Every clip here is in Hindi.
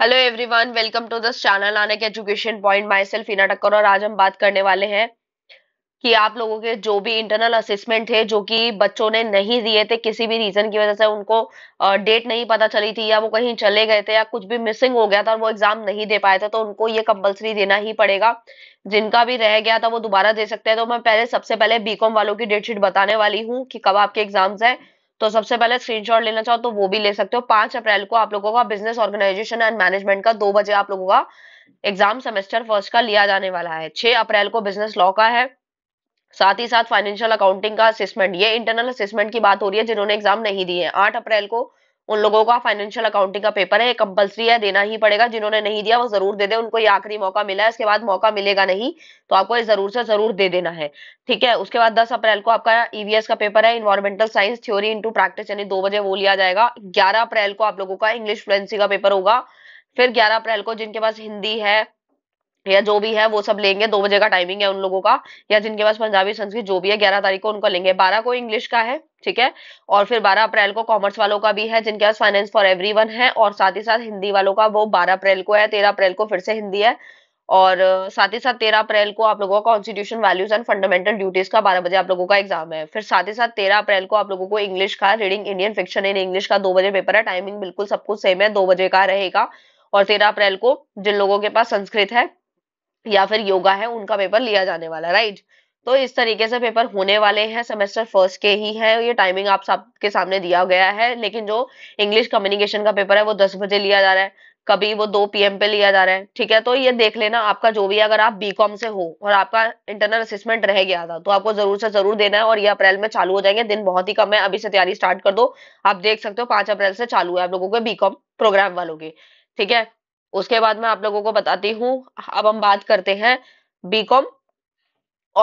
hello everyone welcome to this channel Anek education point myself Ina Takkar और आज हम बात करने वाले हैं कि आप लोगों के जो भी इंटरनल असेसमेंट थे जो कि बच्चों ने नहीं दिए थे किसी भी रीजन की वजह से उनको डेट नहीं पता चली थी या वो कहीं चले गए थे या कुछ भी मिसिंग हो गया था और वो एग्जाम नहीं दे पाए थे तो उनको ये कंपलसरी देना ही पड़ेगा जिनका भी रह गया था वो दोबारा दे सकते हैं तो मैं पहले सबसे पहले बीकॉम वालों की डेट शीट बताने वाली हूँ कि कब आपके एग्जाम्स है तो सबसे पहले स्क्रीनशॉट लेना चाहो तो वो भी ले सकते हो पांच अप्रैल को आप लोगों का बिजनेस ऑर्गेनाइजेशन एंड मैनेजमेंट का दो बजे आप लोगों का एग्जाम सेमेस्टर फर्स्ट का लिया जाने वाला है छह अप्रैल को बिजनेस लॉ का है साथ ही साथ फाइनेंशियल अकाउंटिंग का असिस्मेंट ये इंटरनल असिस्मेंट की बात हो रही है जिन्होंने एग्जाम नहीं दिए आठ अप्रैल को उन लोगों का फाइनेंशियल अकाउंटिंग का पेपर है कंपलसरी है देना ही पड़ेगा जिन्होंने नहीं दिया वो जरूर दे दे उनको ये आखिरी मौका मिला है इसके बाद मौका मिलेगा नहीं तो आपको ये जरूर से जरूर दे देना है ठीक है उसके बाद 10 अप्रैल को आपका ईवीएस e का पेपर है environmental science theory into practice यानी दो बजे वो लिया जाएगा ग्यारह अप्रैल को आप लोगों का इंग्लिश फ्लुएंसी का पेपर होगा फिर ग्यारह अप्रैल को जिनके पास हिंदी है या जो भी है वो सब लेंगे दो बजे का टाइमिंग है उन लोगों का या जिनके पास पंजाबी संस्कृत जो भी है ग्यारह तारीख को उनको लेंगे बारह को इंग्लिश का है ठीक है और फिर बारह अप्रैल को कॉमर्स वालों का भी है जिनके पास फाइनेंस फॉर एवरी है और साथ ही साथ हिंदी वालों का वो बारह अप्रैल को है तेरह अप्रैल को फिर से हिंदी है और साथ ही साथ तेरह अप्रैल को आप लोगों का constitution values and fundamental duties का बारह बजे आप लोगों का एग्जाम है फिर साथ ही साथ तेरह अप्रैल को आप लोगों को इंग्लिश का reading Indian fiction in English का दो बजे पेपर है टाइमिंग बिल्कुल सब कुछ सेम है दो बजे का रहेगा और तेरह अप्रैल को जिन लोगों के पास संस्कृत है या फिर योगा है उनका पेपर लिया जाने वाला राइट तो इस तरीके से पेपर होने वाले हैं सेमेस्टर फर्स्ट के ही है ये टाइमिंग आप सबके सामने दिया गया है लेकिन जो इंग्लिश कम्युनिकेशन का पेपर है वो दस बजे लिया जा रहा है कभी वो दो पीएम पे लिया जा रहा है ठीक है तो ये देख लेना आपका जो भी अगर आप बीकॉम से हो और आपका इंटरनल असेसमेंट रह गया था तो आपको जरूर से जरूर देना है और ये अप्रैल में चालू हो जाएंगे दिन बहुत ही कम है अभी से तैयारी स्टार्ट कर दो आप देख सकते हो पांच अप्रैल से चालू है आप लोगों के बीकॉम प्रोग्राम वालों के ठीक है उसके बाद मैं आप लोगों को बताती हूँ अब हम बात करते हैं बीकॉम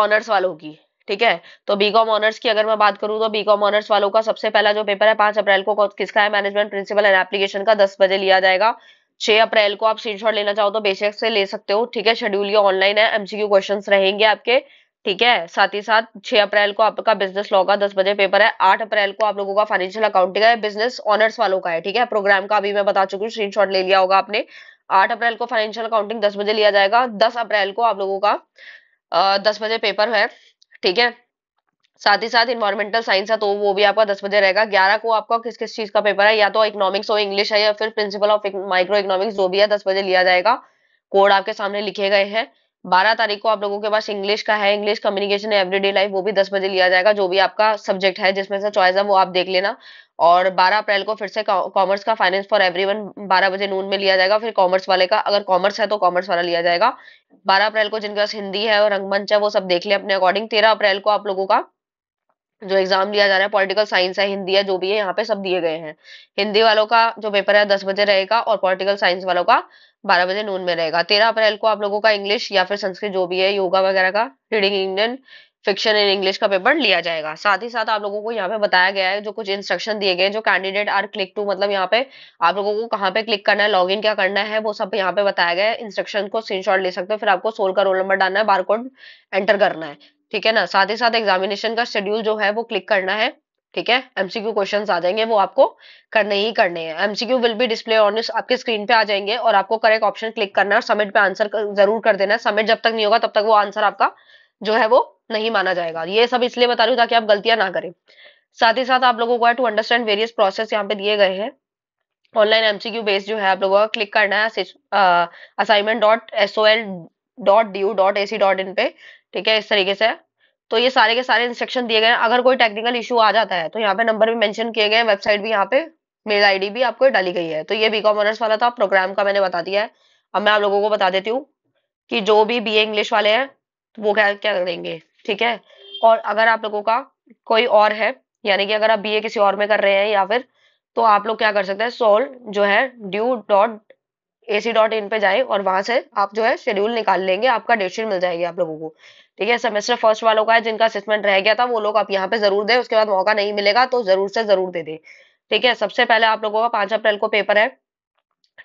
ऑनर्स वालों की ठीक है तो बीकॉम ऑनर्स की अगर मैं बात करूं तो बीकॉम ऑनर्स वालों का सबसे पहला जो पेपर है पांच अप्रैल को किसका है मैनेजमेंट प्रिंसिपल एंड एप्लीकेशन का दस बजे लिया जाएगा छह अप्रैल को आप स्क्रीनशॉट लेना चाहो तो बेसिक से ले सकते हो ठीक है शेड्यूल ये ऑनलाइन है एमसीक्यू क्वेश्चंस रहेंगे आपके ठीक है साथ ही साथ 6 अप्रैल को आपका बिजनेस लॉ का 10 बजे पेपर है 8 अप्रैल को आप लोगों का फाइनेंशियल अकाउंटिंग है बिजनेस ऑनर्स वालों का है ठीक है प्रोग्राम का अभी मैं बता चुकी हूँ स्क्रीनशॉट ले लिया होगा आपने 8 अप्रैल को फाइनेंशियल अकाउंटिंग 10 बजे लिया जाएगा 10 अप्रैल को आप लोगों का दस बजे पेपर है ठीक है साथ ही साथ इन्वायरमेंटल साइंस है तो वो भी आपका दस बजे रहेगा ग्यारह को आपका किस किस चीज का पेपर है या तो इकोनॉमिक्स हो इंग्लिश है या फिर प्रिंसिपल ऑफ माइक्रो इकोनॉमिक्स जो भी है दस बजे लिया जाएगा कोड आपके सामने लिखे गए हैं बारह तारीख को आप लोगों के पास इंग्लिश का है इंग्लिश कम्युनिकेशन एवरीडे लाइफ वो भी दस बजे लिया जाएगा जो भी आपका सब्जेक्ट है जिसमें से चॉइस है वो आप देख लेना और 12 अप्रैल को फिर से कॉमर्स का फाइनेंस फॉर एवरीवन 12 बजे नून में लिया जाएगा फिर कॉमर्स वाले का अगर कॉमर्स है तो कॉमर्स वाला लिया जाएगा 12 अप्रैल को जिनके पास हिंदी है और रंगमंच है वो सब देख ले अपने अकॉर्डिंग 13 अप्रैल को आप लोगों का जो एग्जाम दिया जा रहा है पॉलिटिकल साइंस है हिंदी है जो भी है यहाँ पे सब दिए गए हैं हिंदी वालों का जो पेपर है दस बजे रहेगा और पॉलिटिकल साइंस वालों का बारह बजे नून में रहेगा तेरह अप्रैल को आप लोगों का इंग्लिश या फिर संस्कृत जो भी है योगा वगैरह का reading Indian fiction in English का पेपर लिया जाएगा साथ ही साथ आप लोगों को यहाँ पे बताया गया है जो कुछ इंस्ट्रक्शन दिए गए जो कैंडिडेट आर क्लिक टू मतलब यहाँ पे आप लोगों को कहाँ पे क्लिक करना है लॉग इन क्या करना है वो सब यहाँ पे बताया गया है इंस्ट्रक्शन को स्क्रीनशॉट ले सकते हो फिर आपको सोल का रोल नंबर डालना है बारकोड एंटर करना है ठीक है ना साथ ही साथ एग्जामिनेशन का शेड्यूल जो है वो क्लिक करना है ठीक है एमसीक्यू क्वेश्चंस आ जाएंगे वो आपको करने ही करने हैं MCQ will be display on आपके स्क्रीन पे आ जाएंगे और आपको करेक्ट ऑप्शन क्लिक करना है सबमिट पे आंसर जरूर कर देना है सबमिट जब तक नहीं होगा तब तक वो आंसर आपका जो है वो नहीं माना जाएगा ये सब इसलिए बता रही हूँ ताकि आप गलतियां ना करें साथ ही साथ आप लोगों को टू अंडरस्टैंड वेरियस प्रोसेस यहाँ पे दिए गए हैं ऑनलाइन एमसीक्यू बेस्ड जो है आप लोगों का क्लिक करना है assignment dot S O L dot D U dot A C dot in पे ठीक है इस तरीके से तो ये सारे के सारे इंस्ट्रक्शन दिए गए हैं अगर कोई टेक्निकल इशू आ जाता है तो यहाँ पे नंबर भी मेंशन किए गए हैं वेबसाइट भी यहाँ पे मेल आईडी भी आपको डाली गई है तो ये बी कॉमर्स वाला था प्रोग्राम का मैंने बता दिया है अब मैं आप लोगों को बता देती हूँ कि जो भी बी इंग्लिश वाले हैं तो वो क्या क्या करेंगे ठीक है और अगर आप लोगों का कोई और है यानी कि अगर आप बी किसी और में कर रहे हैं या फिर तो आप लोग क्या कर सकते हैं सोल जो है DU dot A C dot in पे जाए और वहां से आप जो है शेड्यूल निकाल लेंगे आपका डेटशीट मिल जाएगी आप लोगों को ठीक है सेमेस्टर फर्स्ट वालों का है जिनका असेसमेंट रह गया था वो लोग आप यहाँ पे जरूर दे उसके बाद मौका नहीं मिलेगा तो जरूर से जरूर दे दे ठीक है सबसे पहले आप लोगों का पांच अप्रैल को पेपर है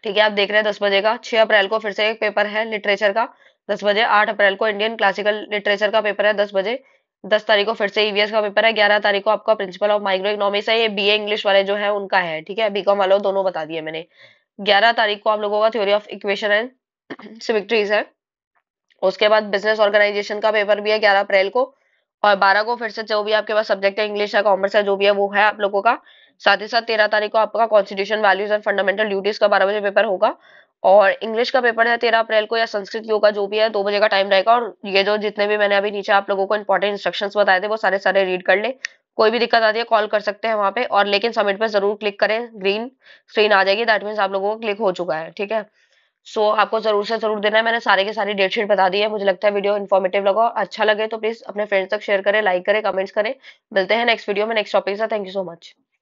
ठीक है आप देख रहे हैं दस बजे का छह अप्रैल को फिर से एक पेपर है लिटरेचर का दस बजे आठ अप्रैल को इंडियन क्लासिकल लिटरेचर का पेपर है दस बजे दस तारीख को फिर से ईवीएस e का पेपर है ग्यारह तारीख को आपका प्रिंसिपल ऑफ माइक्रो इकोनॉमिक्स है ये बीए इंग्लिश वाले जो है उनका है ठीक है बीकॉम वालों दोनों बता दिए मैंने 11 तारीख को आप लोगों का theory of equation and symmetries है उसके बाद बिजनेस ऑर्गेनाइजेशन का पेपर भी है ग्यारह अप्रैल को और बारह को फिर से जो भी आपके पास सब्जेक्ट है इंग्लिश है कॉमर्स है जो भी है वो है आप लोगों का साथ ही साथ तेरह तारीख को आपका constitution values and fundamental duties का बारह बजे पेपर होगा और इंग्लिश का पेपर है तेरह अप्रैल को या संस्कृत योग का जो भी है दो बजे का टाइम रहेगा और ये जो जितने भी मैंने अभी नीचे आप लोगों को इंपॉर्टेंट इंस्ट्रक्शंस बताए थे वो सारे सारे रीड कर ले कोई भी दिक्कत आती है कॉल कर सकते हैं वहां पे और लेकिन सबमिट पर जरूर क्लिक करें ग्रीन स्क्रीन आ जाएगी दैट मीन्स आप लोगों को क्लिक हो चुका है ठीक है सो so, आपको जरूर से जरूर देना है मैंने सारे के सारी डेट शीट बता दी है मुझे लगता है वीडियो इन्फॉर्मेटिव लगा अच्छा लगे तो प्लीज अपने फ्रेंड्स तक शेयर करें लाइक करें कमेंट्स करें मिलते हैं नेक्स्ट वीडियो में नेक्स्ट टॉपिक से थैंक यू सो मच